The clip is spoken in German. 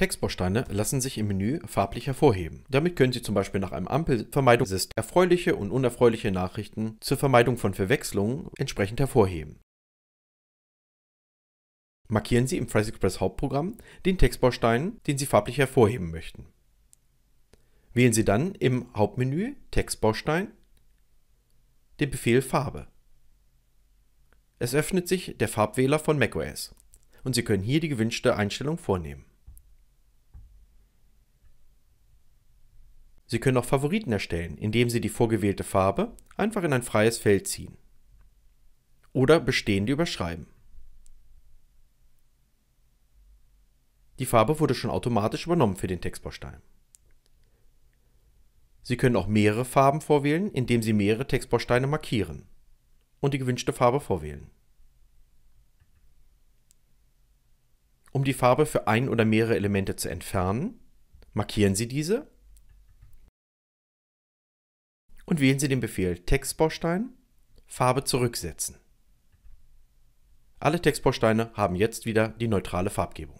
Textbausteine lassen sich im Menü farblich hervorheben. Damit können Sie zum Beispiel nach einem Ampelvermeidungssystem erfreuliche und unerfreuliche Nachrichten zur Vermeidung von Verwechslungen entsprechend hervorheben. Markieren Sie im Fries Express Hauptprogramm den Textbaustein, den Sie farblich hervorheben möchten. Wählen Sie dann im Hauptmenü Textbaustein den Befehl Farbe. Es öffnet sich der Farbwähler von macOS und Sie können hier die gewünschte Einstellung vornehmen. Sie können auch Favoriten erstellen, indem Sie die vorgewählte Farbe einfach in ein freies Feld ziehen. Oder bestehende überschreiben. Die Farbe wurde schon automatisch übernommen für den Textbaustein. Sie können auch mehrere Farben vorwählen, indem Sie mehrere Textbausteine markieren und die gewünschte Farbe vorwählen. Um die Farbe für ein oder mehrere Elemente zu entfernen, markieren Sie diese und wählen Sie den Befehl Textbaustein Farbe zurücksetzen. Alle Textbausteine haben jetzt wieder die neutrale Farbgebung.